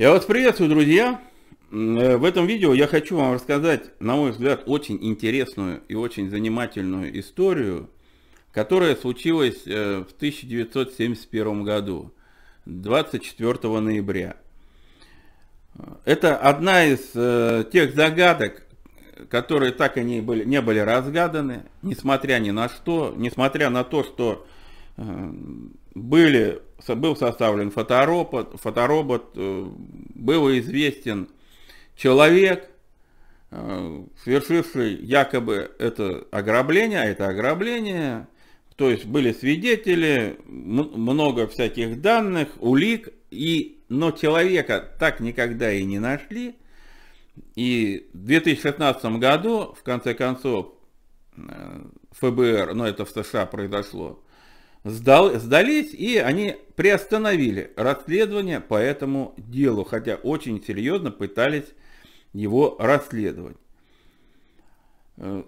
Я вас приветствую, друзья! Э, в этом видео я хочу вам рассказать, на мой взгляд, очень интересную и очень занимательную историю, которая случилась э, в 1971 году, 24 ноября. Это одна из э, тех загадок, которые так и не были, не были разгаданы, несмотря ни на что, несмотря на то, что были, был составлен фоторобот, фоторобот, э, был известен человек, э, совершивший якобы это ограбление, а это ограбление, то есть были свидетели, много всяких данных, улик, и, но человека так никогда и не нашли. И в 2016 году, в конце концов, э, ФБР, но ну это в США произошло, сдал, сдались и они приостановили расследование по этому делу, хотя очень серьезно пытались его расследовать. Э,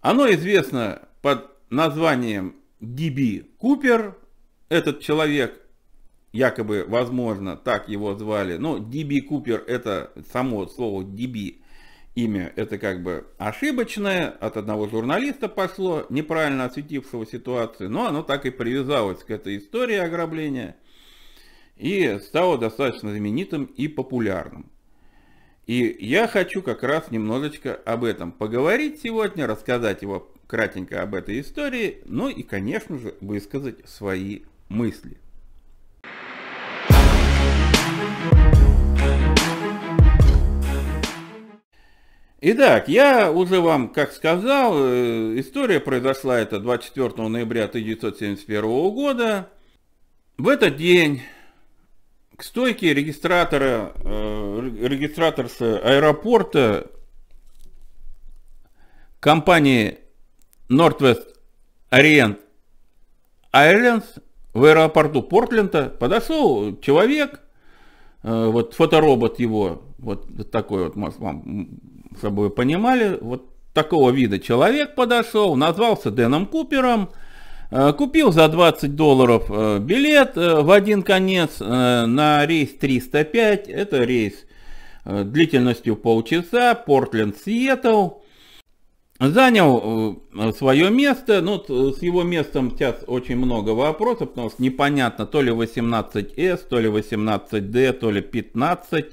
оно известно под названием Диби Купер. Этот человек, якобы, возможно, так его звали. Но ну, Диби Купер это само слово Диби имя это как бы ошибочное, от одного журналиста пошло, неправильно осветившего ситуацию, но оно так и привязалось к этой истории ограбления и стало достаточно знаменитым и популярным. И я хочу как раз немножечко об этом поговорить сегодня, рассказать его кратенько об этой истории, ну и, конечно же, высказать свои мысли. Итак, я уже вам, как сказал, э, история произошла это 24 ноября 1971 года. В этот день к стойке регистратора, э, регистраторса аэропорта компании Northwest Orient Airlines в аэропорту Портленда подошел человек, э, вот фоторобот его, вот такой вот, может, вам чтобы вы понимали, вот такого вида человек подошел, назвался Дэном Купером, э, купил за 20 долларов э, билет э, в один конец на рейс 305, это рейс длительностью полчаса, Портленд-Сиэтл, занял свое место, ну, с его местом сейчас очень много вопросов, потому что непонятно, то ли 18S, то ли 18D, то ли 15D,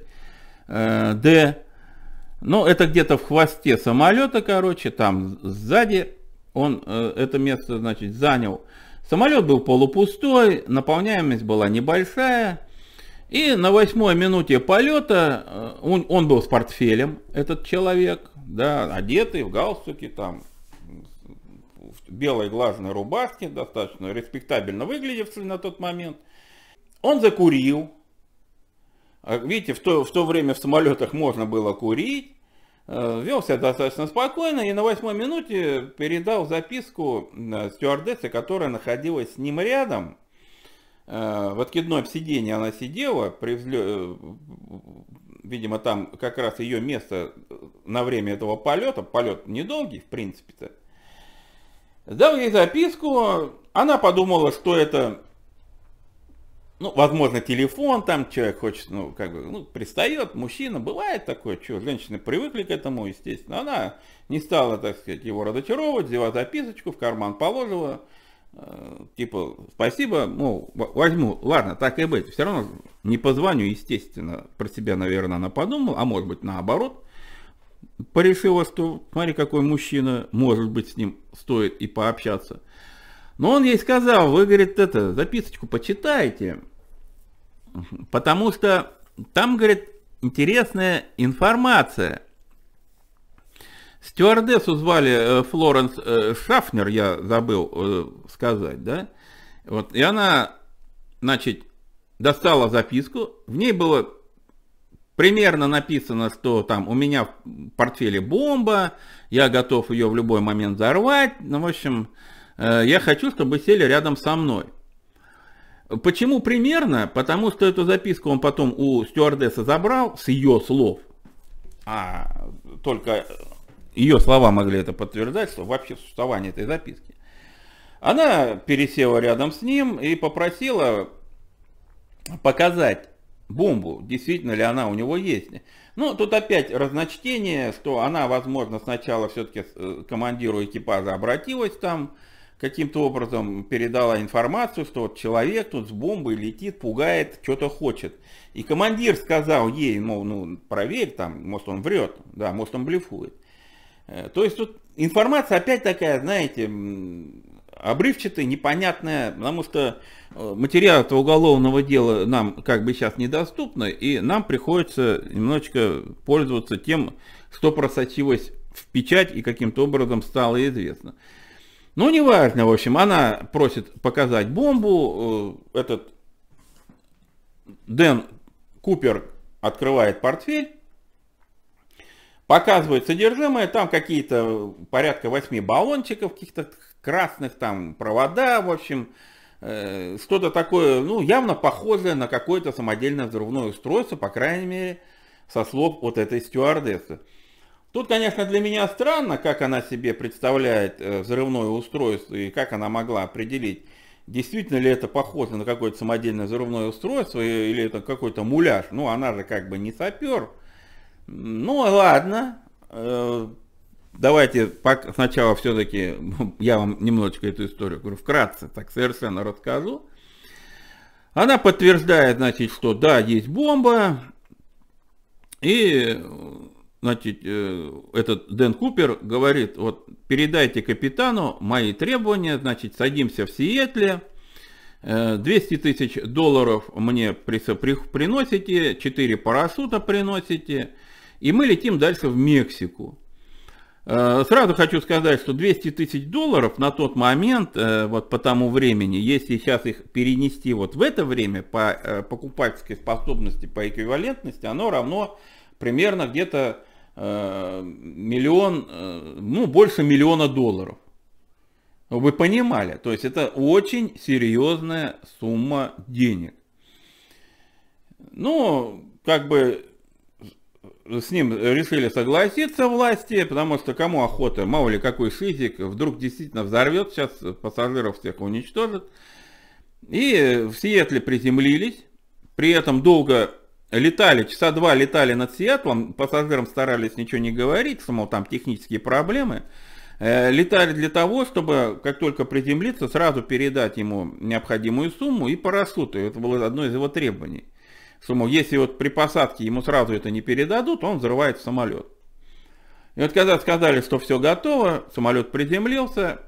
ну, это где-то в хвосте самолета, короче, там сзади он э, это место, значит, занял. Самолет был полупустой, наполняемость была небольшая. И на восьмой минуте полета э, он, он был с портфелем, этот человек, да, одетый в галстуке, там, в белой глажной рубашке, достаточно респектабельно выглядевший на тот момент. Он закурил, а видите, в то, в то время в самолетах можно было курить, э, вел себя достаточно спокойно и на восьмой минуте передал записку э, стюардессе, которая находилась с ним рядом. Э, в откидном сидении она сидела, при взле... видимо, там как раз ее место на время этого полета, полет недолгий, в принципе-то. Дал ей записку, она подумала, что это ну, возможно, телефон там, человек хочет, ну, как бы, ну, пристает, мужчина, бывает такое, что, женщины привыкли к этому, естественно, она не стала, так сказать, его разочаровывать, взяла записочку, в карман положила, э, типа, спасибо, ну, возьму, ладно, так и быть, все равно не позвоню, естественно, про себя, наверное, она подумала, а может быть, наоборот, порешила, что, смотри, какой мужчина, может быть, с ним стоит и пообщаться – но он ей сказал, вы, говорит, это, записочку почитайте, потому что там, говорит, интересная информация. Стюардессу звали э, Флоренс э, Шафнер, я забыл э, сказать, да? Вот, и она, значит, достала записку, в ней было примерно написано, что там у меня в портфеле бомба, я готов ее в любой момент взорвать, ну, в общем, Э, я хочу, чтобы сели рядом со мной. Почему примерно? Потому что эту записку он потом у стюардессы забрал с ее слов, а только ее слова могли это подтверждать, что вообще существование этой записки. Она пересела рядом с ним и попросила показать бомбу, действительно ли она у него есть. Ну, тут опять разночтение, что она, возможно, сначала все-таки э, командиру экипажа обратилась там, каким-то образом передала информацию, что вот человек тут с бомбой летит, пугает, что-то хочет. И командир сказал ей, мол, ну, проверь там, может он врет, да, может он блефует. Э, то есть тут информация опять такая, знаете, обрывчатая, непонятная, потому что э, материал этого уголовного дела нам как бы сейчас недоступны, и нам приходится немножечко пользоваться тем, что просочилось в печать и каким-то образом стало известно. Ну, неважно, в общем, она просит показать бомбу, э, этот Дэн Купер открывает портфель, показывает содержимое, там какие-то порядка восьми баллончиков каких-то красных, там провода, в общем, э, что-то такое, ну, явно похожее на какое-то самодельное взрывное устройство, по крайней мере, со слов вот этой стюардессы. Тут, конечно, для меня странно, как она себе представляет э, взрывное устройство и как она могла определить, действительно ли это похоже на какое-то самодельное взрывное устройство или это какой-то муляж. Ну, она же как бы не сапер. Ну, ладно. Э, давайте сначала все-таки я вам немножечко эту историю говорю, вкратце так совершенно расскажу. Она подтверждает, значит, что да, есть бомба, и значит, э, этот Дэн Купер говорит, вот передайте капитану мои требования, значит, садимся в Сиэтле, 200 э, тысяч долларов мне приносите, 4 парашюта приносите, и мы летим дальше в Мексику. Э, сразу хочу сказать, что 200 тысяч долларов на тот момент, вот по тому времени, если сейчас их перенести вот в это время по покупательской способности, по эквивалентности, оно равно примерно где-то э, миллион, э, ну больше миллиона долларов. Вы понимали, то есть это очень серьезная сумма денег. Ну, как бы с ним решили согласиться власти, потому что кому охота, мало ли какой шизик, вдруг действительно взорвет, сейчас пассажиров всех уничтожит. И в Сиэтле приземлились, при этом долго Летали, часа два летали над Сиэтлом, пассажирам старались ничего не говорить, самого там технические проблемы. Э, летали для того, чтобы, как только приземлиться, сразу передать ему необходимую сумму и по Это было одно из его требований. Сумму, если вот при посадке ему сразу это не передадут, он взрывает самолет. И вот когда сказали, что все готово, самолет приземлился,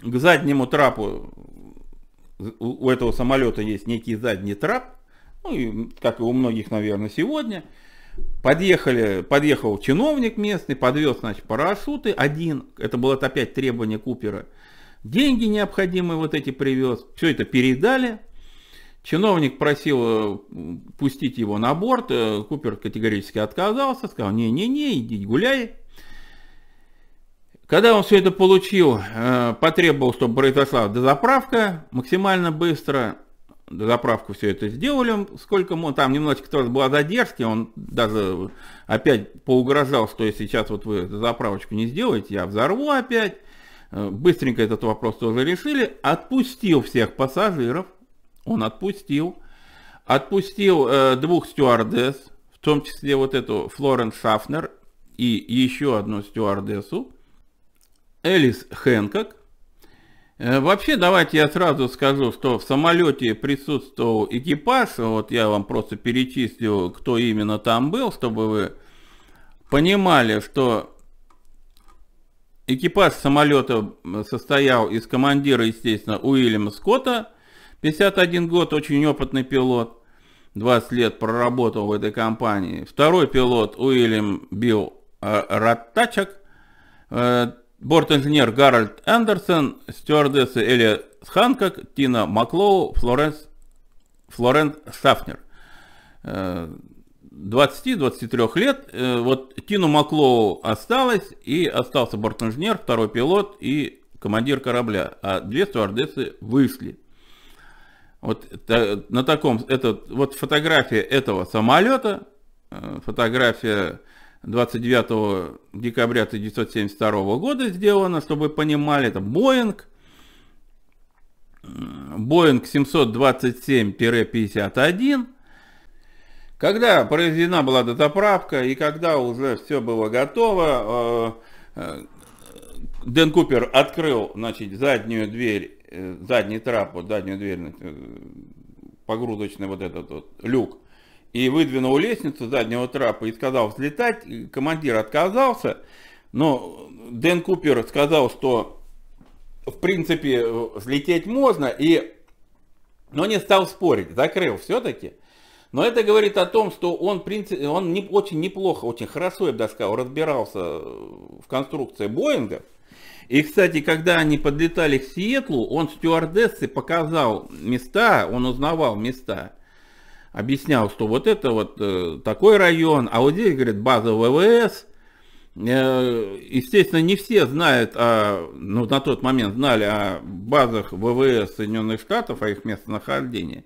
к заднему трапу, у этого самолета есть некий задний трап, ну и как и у многих, наверное, сегодня. Подъехали, подъехал чиновник местный, подвез, значит, парашюты. Один, это было опять требование Купера. Деньги необходимые вот эти привез. Все это передали. Чиновник просил э, пустить его на борт. Э, Купер категорически отказался. Сказал, не-не-не, иди гуляй. Когда он все это получил, э, потребовал, чтобы произошла дозаправка максимально быстро заправку все это сделали, сколько мы, там немножечко тоже была задержки, он даже опять поугрожал, что если сейчас вот вы заправочку не сделаете, я взорву опять. Э, быстренько этот вопрос тоже решили. Отпустил всех пассажиров, он отпустил. Отпустил э, двух стюардесс, в том числе вот эту Флоренс Шафнер и еще одну стюардессу, Элис Хэнкок. Э, вообще, давайте я сразу скажу, что в самолете присутствовал экипаж. Вот я вам просто перечислю, кто именно там был, чтобы вы понимали, что экипаж самолета состоял из командира, естественно, Уильяма Скотта, 51 год, очень опытный пилот, 20 лет проработал в этой компании. Второй пилот Уильям Билл э, Раттачак, э, Борт-инженер Гарольд Эндерсон, стюардессы Элия Сханкок, Тина Маклоу, Флоренс, Флорент Шафнер. 20-23 э, лет. Э, вот Тину Маклоу осталось, и остался бортинженер, второй пилот и командир корабля, а две стюардессы вышли. Вот на таком, это, вот фотография этого самолета, э, фотография 29 декабря 1972 года сделано, чтобы вы понимали, это Боинг, Боинг 727-51, когда произведена была датаправка и когда уже все было готово, э, э, Дэн Купер открыл значит, заднюю дверь, э, задний трап, вот заднюю дверь, погрузочный вот этот вот люк и выдвинул лестницу заднего трапа и сказал взлетать. Командир отказался, но Дэн Купер сказал, что в принципе взлететь можно, и... но не стал спорить, закрыл все-таки. Но это говорит о том, что он, принцип он не, очень неплохо, очень хорошо, я бы даже сказал, разбирался в конструкции Боинга. И, кстати, когда они подлетали к Сиэтлу, он стюардессы показал места, он узнавал места объяснял, что вот это вот э, такой район, а вот здесь, говорит, база ВВС. Э, естественно, не все знают, о, ну, на тот момент знали о базах ВВС Соединенных Штатов, о их местонахождении.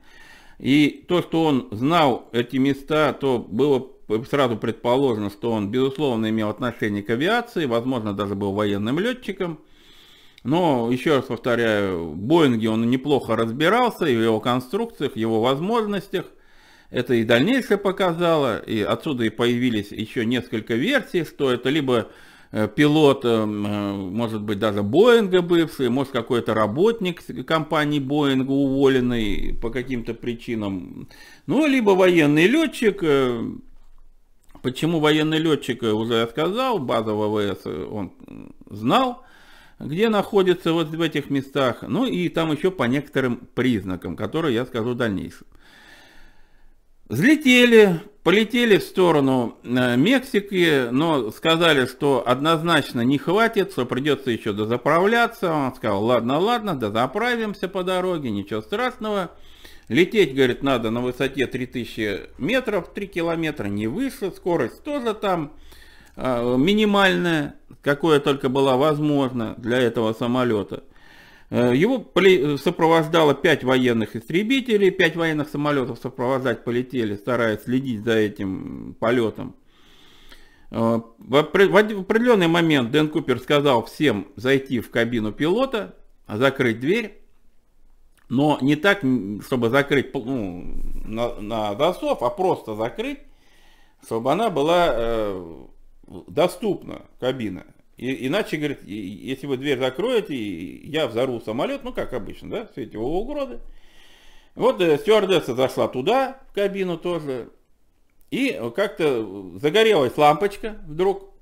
И то, что он знал эти места, то было сразу предположено, что он, безусловно, имел отношение к авиации, возможно, даже был военным летчиком. Но, еще раз повторяю, в Боинге он неплохо разбирался и в его конструкциях, его возможностях. Это и дальнейшее показало, и отсюда и появились еще несколько версий, что это либо э, пилот, э, э, может быть, даже Боинга бывший, может, какой-то работник компании Боинга уволенный по каким-то причинам, ну, либо военный летчик, почему военный летчик уже сказал, база ВВС он знал, где находится вот в этих местах, ну и там еще по некоторым признакам, которые я скажу в дальнейшем. Взлетели, полетели в сторону э, Мексики, но сказали, что однозначно не хватит, что придется еще дозаправляться. Он сказал, ладно, ладно, дозаправимся по дороге, ничего страшного. Лететь, говорит, надо на высоте 3000 метров, 3 километра, не выше, скорость тоже там э, минимальная, какое только была возможно для этого самолета. Э, его э, сопровождало 5 военных истребителей, 5 военных самолетов сопровождать полетели, стараясь следить за этим полетом. Э, в определенный момент Дэн Купер сказал всем зайти в кабину пилота, а закрыть дверь, но не так, чтобы закрыть ну, на, на засов, а просто закрыть, чтобы она была э, доступна, кабина. И, иначе, говорит, если вы дверь закроете, я взорву самолет, ну, как обычно, да, все эти угрозы. Вот э, стюардесса зашла туда, в кабину тоже, и как-то загорелась лампочка вдруг,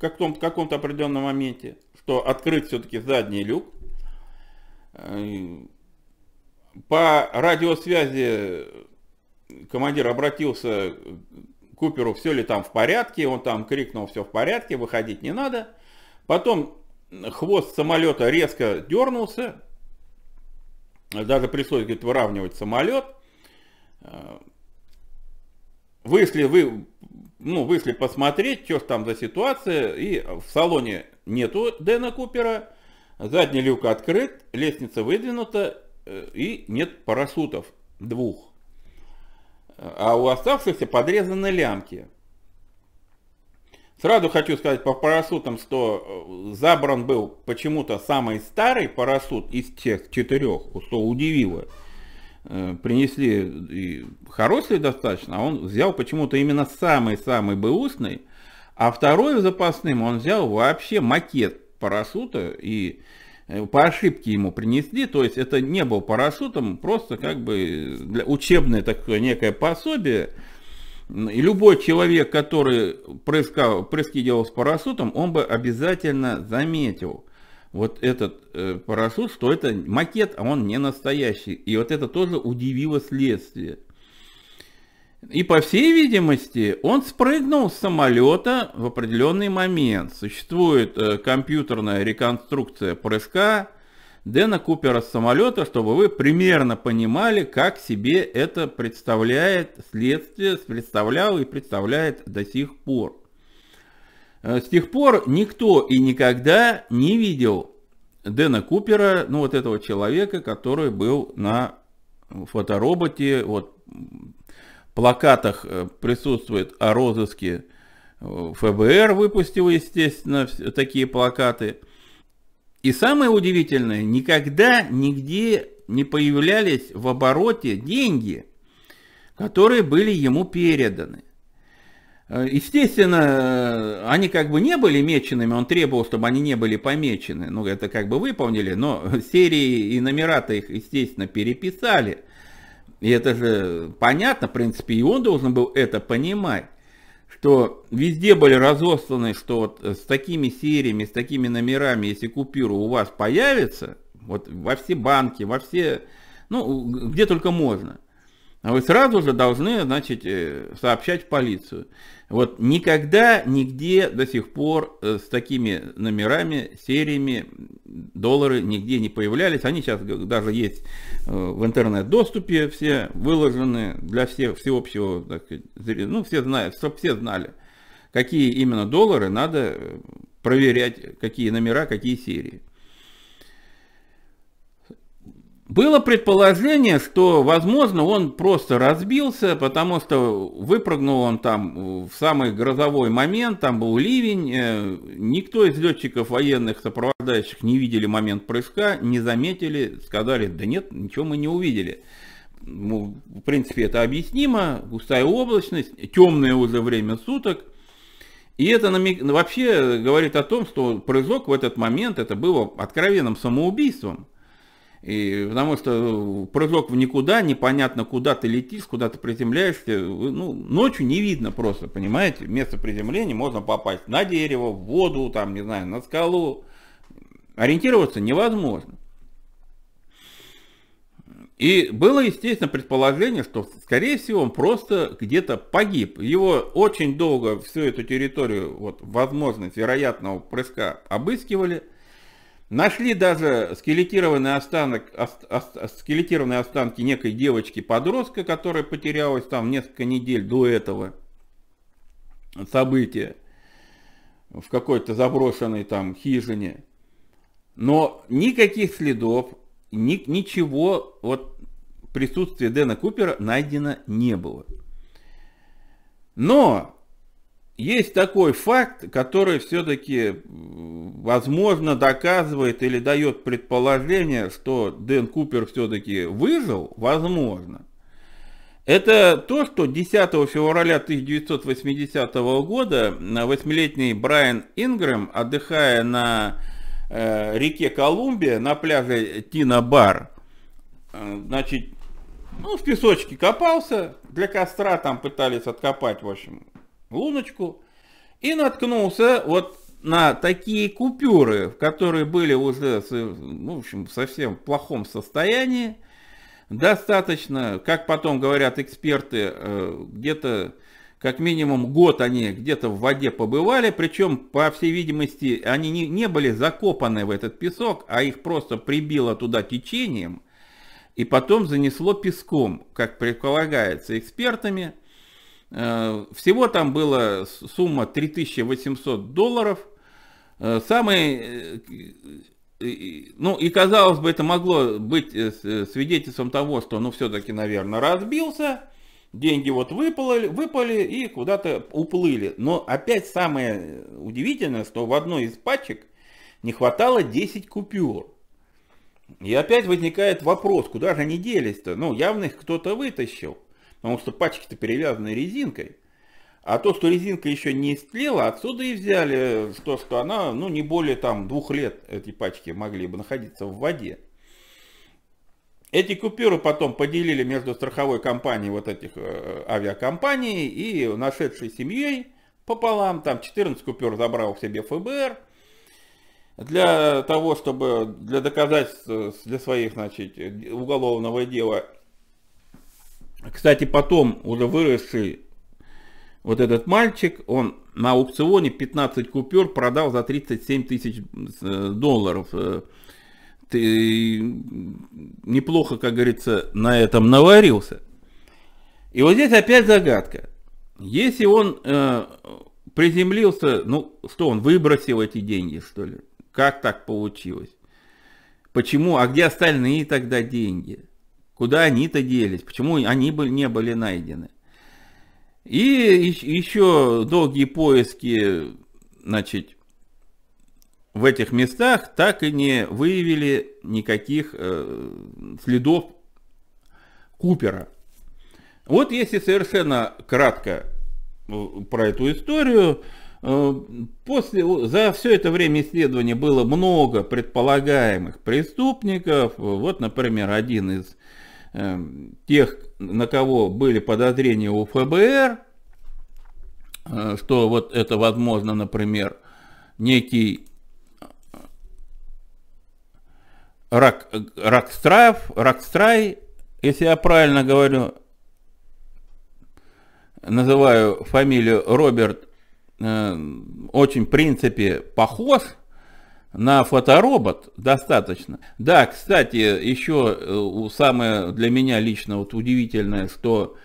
как в каком-то определенном моменте, что открыть все-таки задний люк. Э, по радиосвязи командир обратился Куперу, все ли там в порядке, он там крикнул, все в порядке, выходить не надо. Потом хвост самолета резко дернулся, даже пришлось, говорит, выравнивать самолет. Э, вышли, вы, ну, вышли посмотреть, что там за ситуация, и в салоне нету Дэна Купера, задний люк открыт, лестница выдвинута, э, и нет парашютов двух а у оставшихся подрезаны лямки. Сразу хочу сказать по парашютам, что э, забран был почему-то самый старый парашют из тех четырех, что удивило. Э, принесли и хороший достаточно, а он взял почему-то именно самый-самый бэусный, а второй запасным он взял вообще макет парашюта и Э, по ошибке ему принесли, то есть это не был парашютом, просто как бы для учебное такое некое пособие. И любой человек, который прыскал, прыски делал с парашютом, он бы обязательно заметил вот этот э, парашют, что это макет, а он не настоящий. И вот это тоже удивило следствие. И, по всей видимости, он спрыгнул с самолета в определенный момент. Существует э, компьютерная реконструкция прыжка Дэна Купера с самолета, чтобы вы примерно понимали, как себе это представляет следствие, представлял и представляет до сих пор. Э, с тех пор никто и никогда не видел Дэна Купера, ну вот этого человека, который был на фотороботе, вот плакатах э, присутствует о розыске э, ФБР, выпустила, естественно, такие плакаты. И самое удивительное, никогда нигде не появлялись в обороте деньги, которые были ему переданы. Э, естественно, они как бы не были меченными, он требовал, чтобы они не были помечены. Ну, это как бы выполнили, но серии и номера-то их, естественно, переписали – и это же понятно, в принципе, и он должен был это понимать, что везде были разосланы, что вот с такими сериями, с такими номерами, если купюра у вас появится, вот во все банки, во все, ну, где только можно, вы сразу же должны, значит, э, сообщать в полицию. Вот никогда, нигде до сих пор э, с такими номерами, сериями доллары нигде не появлялись. Они сейчас даже есть э, в интернет-доступе, все выложены для всех, всеобщего, так сказать, ну все знают, чтобы все знали, какие именно доллары надо э, проверять, какие номера, какие серии. Было предположение, что, возможно, он просто разбился, потому что выпрыгнул он там в самый грозовой момент, там был ливень, э, никто из летчиков военных сопровождающих не видели момент прыжка, не заметили, сказали, да нет, ничего мы не увидели. Ну, в принципе, это объяснимо, густая облачность, темное уже время суток, и это намек... вообще говорит о том, что прыжок в этот момент это было откровенным самоубийством. И, потому что э, прыжок в никуда, непонятно куда ты летишь, куда ты приземляешься. Э, ну, ночью не видно просто, понимаете? Место приземления можно попасть на дерево, в воду, там, не знаю, на скалу. Ориентироваться невозможно. И было, естественно, предположение, что, скорее всего, он просто где-то погиб. Его очень долго всю эту территорию, вот, возможность вероятного прыжка обыскивали – Нашли даже скелетированные, останок, ост, ост, скелетированные останки некой девочки-подростка, которая потерялась там несколько недель до этого события в какой-то заброшенной там хижине. Но никаких следов, ни, ничего вот присутствия Дэна Купера найдено не было. Но есть такой факт, который все-таки, возможно, доказывает или дает предположение, что Дэн Купер все-таки выжил, возможно. Это то, что 10 февраля 1980 года 8-летний Брайан Ингрэм, отдыхая на э, реке Колумбия, на пляже Тина-Бар, э, значит, ну, в песочке копался, для костра там пытались откопать, в общем, луночку и наткнулся вот на такие купюры, которые были уже ну, в общем, совсем в плохом состоянии. Достаточно, как потом говорят эксперты, э, где-то как минимум год они где-то в воде побывали, причем, по всей видимости, они не, не были закопаны в этот песок, а их просто прибило туда течением, и потом занесло песком, как предполагается экспертами. Э, всего там была сумма 3800 долларов. Э, Самый, э, ну и казалось бы, это могло быть свидетельством того, что ну все-таки, наверное, разбился. Деньги вот выпали, выпали и куда-то уплыли. Но опять самое удивительное, что в одной из пачек не хватало 10 купюр. И опять возникает вопрос, куда же они делись-то? Ну, явно их кто-то вытащил потому что пачки-то перевязаны резинкой. А то, что резинка еще не истлела, отсюда и взяли то, что она, ну, не более там двух лет эти пачки могли бы находиться в воде. Эти купюры потом поделили между страховой компанией вот этих э, авиакомпаний и нашедшей семьей пополам. Там 14 купюр забрал к себе ФБР для того, чтобы для доказательств э, для своих, значит, уголовного дела кстати, потом уже выросший вот этот мальчик, он на аукционе 15 купюр продал за 37 тысяч э, долларов. Э, ты неплохо, как говорится, на этом наварился. И вот здесь опять загадка. Если он э, приземлился, ну что, он выбросил эти деньги, что ли? Как так получилось? Почему? А где остальные тогда деньги? Куда они-то делись? Почему они не были найдены? И еще долгие поиски, значит, в этих местах так и не выявили никаких э, следов Купера. Вот если совершенно кратко э, про эту историю, э, После, за все это время исследования было много предполагаемых преступников. Вот, например, один из Эм, тех, на кого были подозрения у ФБР, э, что вот это возможно, например, некий э, рак, Ракстраев, Ракстрай, если я правильно говорю, называю фамилию Роберт, э, очень в принципе похож на фоторобот достаточно. Да, кстати, еще э, самое для меня лично вот удивительное, что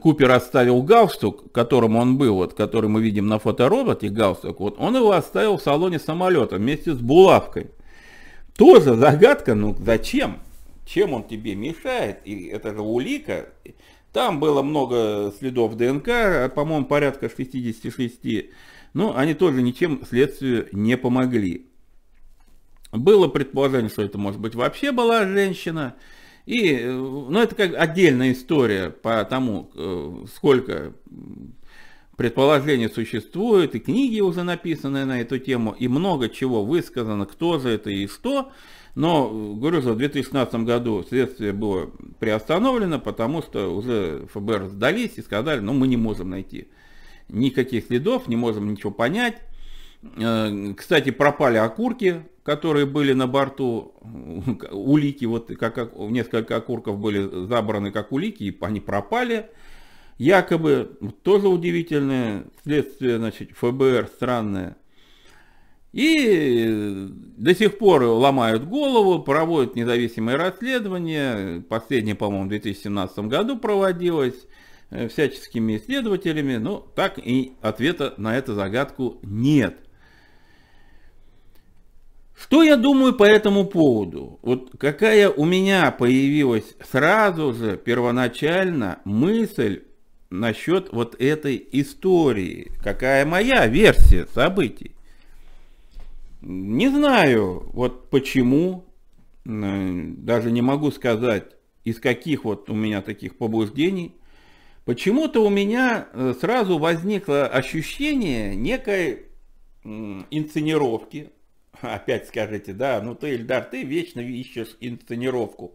Купер оставил галстук, которым он был, вот, который мы видим на фотороботе, галстук, вот он его оставил в салоне самолета вместе с булавкой. Тоже загадка, ну зачем? Чем он тебе мешает? И это же улика. Там было много следов ДНК, по-моему, порядка 66. Но они тоже ничем следствию не помогли. Было предположение, что это может быть вообще была женщина. И, э, ну, это как отдельная история по тому, э, сколько предположений существует, и книги уже написаны на эту тему, и много чего высказано, кто же это и что. Но, э, говорю, что в 2016 году следствие было приостановлено, потому что уже ФБР сдались и сказали, ну, мы не можем найти никаких следов, не можем ничего понять. Э, кстати, пропали окурки, которые были на борту, улики, вот как, как несколько окурков были забраны как улики, и они пропали. Якобы, тоже удивительное следствие, значит, ФБР странное. И до сих пор ломают голову, проводят независимые расследования. Последнее, по-моему, в 2017 году проводилось э, всяческими исследователями, но ну, так и ответа на эту загадку нет. Что я думаю по этому поводу? Вот какая у меня появилась сразу же первоначально мысль насчет вот этой истории? Какая моя версия событий? Не знаю, вот почему, даже не могу сказать, из каких вот у меня таких побуждений. Почему-то у меня э, сразу возникло ощущение некой инсценировки, опять скажете, да, ну ты, Ильдар, ты вечно ищешь инсценировку.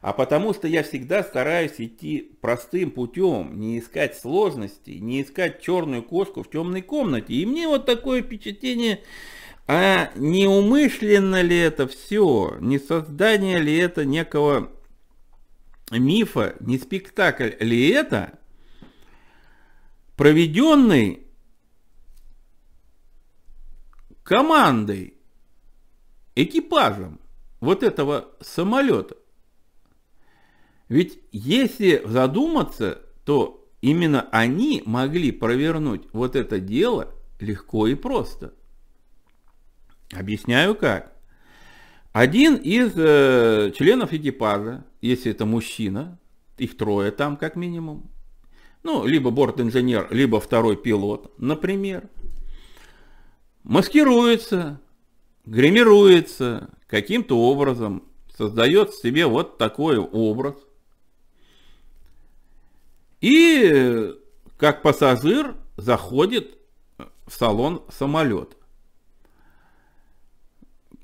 А потому что я всегда стараюсь идти простым путем, не искать сложностей, не искать черную кошку в темной комнате. И мне вот такое впечатление, а не умышленно ли это все, не создание ли это некого мифа, не спектакль ли это, проведенный командой экипажем вот этого самолета. Ведь если задуматься, то именно они могли провернуть вот это дело легко и просто. Объясняю как. Один из э, членов экипажа, если это мужчина, их трое там как минимум, ну, либо борт-инженер, либо второй пилот, например, маскируется гримируется каким-то образом, создает себе вот такой образ. И как пассажир заходит в салон самолета.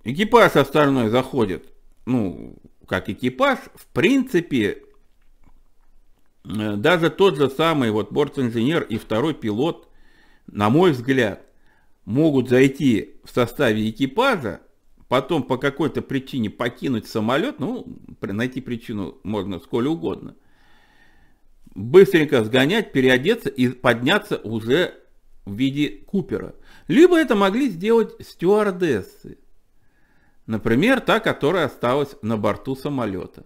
Экипаж остальной заходит, ну, как экипаж, в принципе, э, даже тот же самый вот бортинженер и второй пилот, на мой взгляд, могут зайти в составе экипажа, потом по какой-то причине покинуть самолет, ну, найти причину можно сколь угодно, быстренько сгонять, переодеться и подняться уже в виде купера. Либо это могли сделать стюардессы, например, та, которая осталась на борту самолета.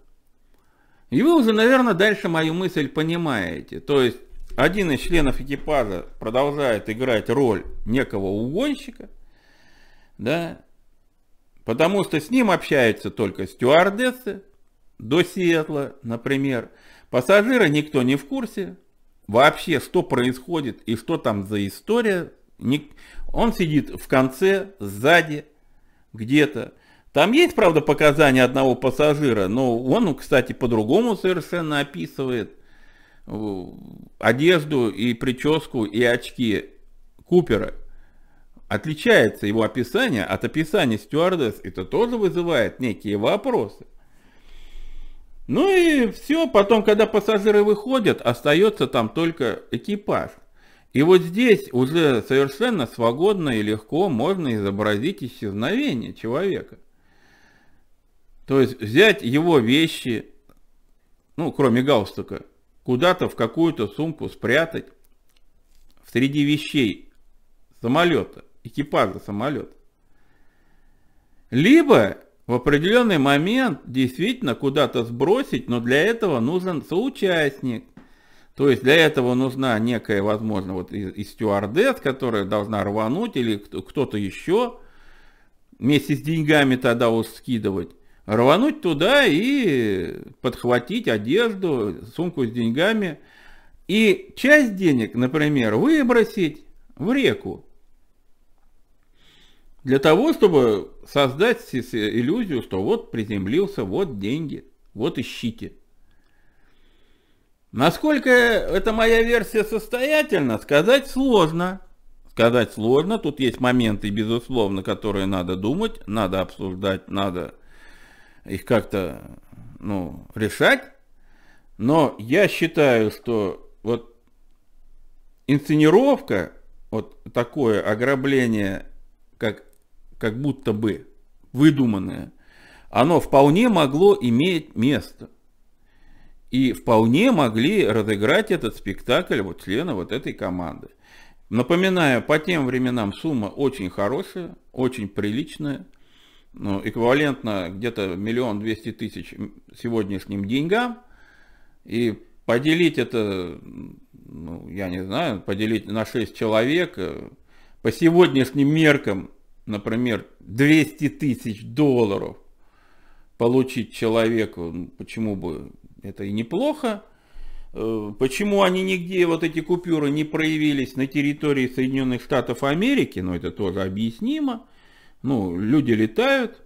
И вы уже, наверное, дальше мою мысль понимаете. То есть один из членов экипажа продолжает играть роль некого угонщика, да, потому что с ним общаются только стюардессы до Сиэтла, например. пассажира никто не в курсе вообще, что происходит и что там за история. Он сидит в конце, сзади, где-то. Там есть, правда, показания одного пассажира, но он, кстати, по-другому совершенно описывает одежду и прическу и очки Купера. Отличается его описание от описания стюардесс. Это тоже вызывает некие вопросы. Ну и все, потом, когда пассажиры выходят, остается там только экипаж. И вот здесь уже совершенно свободно и легко можно изобразить исчезновение человека. То есть взять его вещи, ну, кроме галстука, куда-то в какую-то сумку спрятать среди вещей самолета, экипажа самолета. Либо в определенный момент действительно куда-то сбросить, но для этого нужен соучастник. То есть для этого нужна некая, возможно, вот и, и стюардесс, которая должна рвануть, или кто-то еще вместе с деньгами тогда уж скидывать рвануть туда и подхватить одежду, сумку с деньгами. И часть денег, например, выбросить в реку. Для того, чтобы создать иллюзию, что вот приземлился, вот деньги, вот ищите. Насколько это моя версия состоятельна, сказать сложно. Сказать сложно, тут есть моменты, безусловно, которые надо думать, надо обсуждать, надо их как-то ну, решать. Но я считаю, что вот инсценировка, вот такое ограбление, как, как будто бы выдуманное, оно вполне могло иметь место. И вполне могли разыграть этот спектакль вот члены вот этой команды. Напоминаю, по тем временам сумма очень хорошая, очень приличная ну, эквивалентно где-то миллион двести тысяч сегодняшним деньгам, и поделить это, ну, я не знаю, поделить на 6 человек, э, по сегодняшним меркам, например, 200 тысяч долларов получить человеку, ну, почему бы это и неплохо, э, Почему они нигде, вот эти купюры, не проявились на территории Соединенных Штатов Америки, но ну, это тоже объяснимо. Ну, люди летают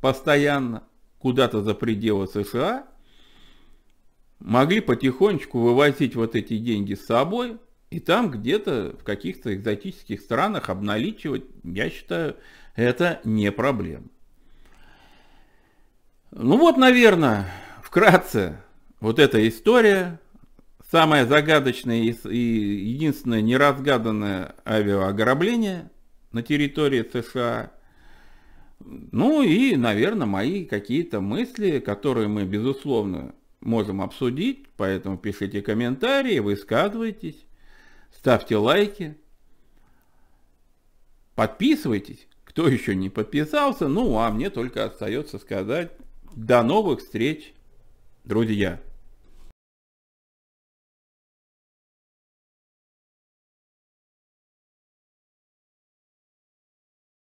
постоянно куда-то за пределы США, могли потихонечку вывозить вот эти деньги с собой и там где-то в каких-то экзотических странах обналичивать, я считаю, это не проблема. Ну вот, наверное, вкратце вот эта история, самое загадочное и единственное неразгаданное авиаограбление на территории США – ну и, наверное, мои какие-то мысли, которые мы, безусловно, можем обсудить. Поэтому пишите комментарии, высказывайтесь, ставьте лайки. Подписывайтесь, кто еще не подписался. Ну, а мне только остается сказать до новых встреч, друзья!